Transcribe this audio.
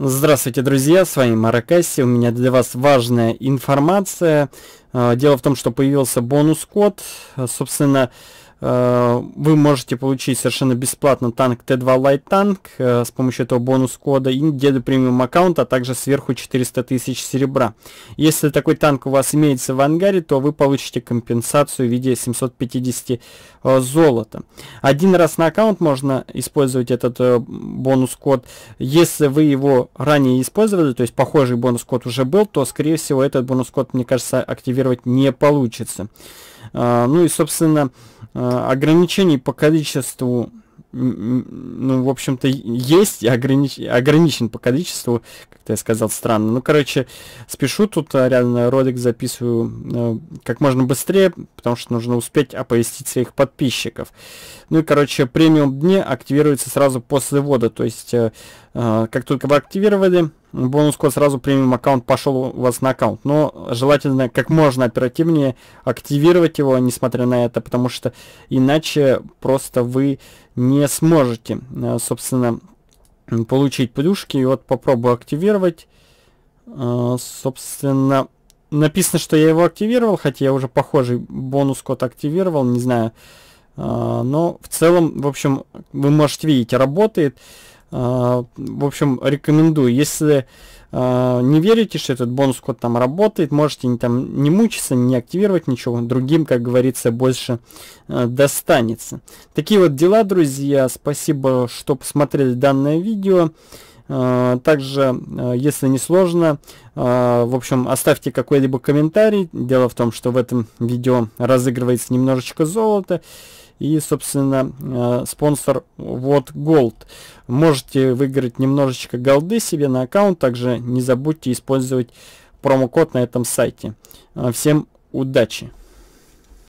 Здравствуйте, друзья, с вами Маракаси, у меня для вас важная информация. А, дело в том, что появился бонус-код, а, собственно, Э, вы можете получить совершенно бесплатно танк Т2 Light Tank э, с помощью этого бонус-кода и деду премиум аккаунта, а также сверху 400 тысяч серебра. Если такой танк у вас имеется в ангаре, то вы получите компенсацию в виде 750 э, золота. Один раз на аккаунт можно использовать этот бонус-код. Если вы его ранее использовали, то есть похожий бонус-код уже был, то скорее всего этот бонус-код, мне кажется, активировать не получится. А, ну и, собственно, а, ограничений по количеству ну, в общем-то, есть огранич... ограничен по количеству, как-то я сказал странно. Ну, короче, спешу тут, а, реально ролик записываю как можно быстрее, потому что нужно успеть оповестить своих подписчиков. Ну и, короче, премиум дни активируется сразу после ввода, то есть, э, как только вы активировали, бонус код сразу премиум аккаунт пошел у вас на аккаунт. Но желательно как можно оперативнее активировать его, несмотря на это, потому что иначе просто вы не сможете, э, собственно, получить плюшки. И вот попробую активировать. Э, собственно, написано, что я его активировал, хотя я уже похожий бонус код активировал, не знаю. Э, но в целом, в общем, вы можете видеть, работает. А, в общем, рекомендую. Если а, не верите, что этот бонус-код там работает, можете не там не мучиться, не активировать ничего, другим, как говорится, больше а, достанется. Такие вот дела, друзья. Спасибо, что посмотрели данное видео. Также, если не сложно, в общем, оставьте какой-либо комментарий. Дело в том, что в этом видео разыгрывается немножечко золота и, собственно, э, спонсор вот Gold. Можете выиграть немножечко голды себе на аккаунт, также не забудьте использовать промокод на этом сайте. Э, всем удачи!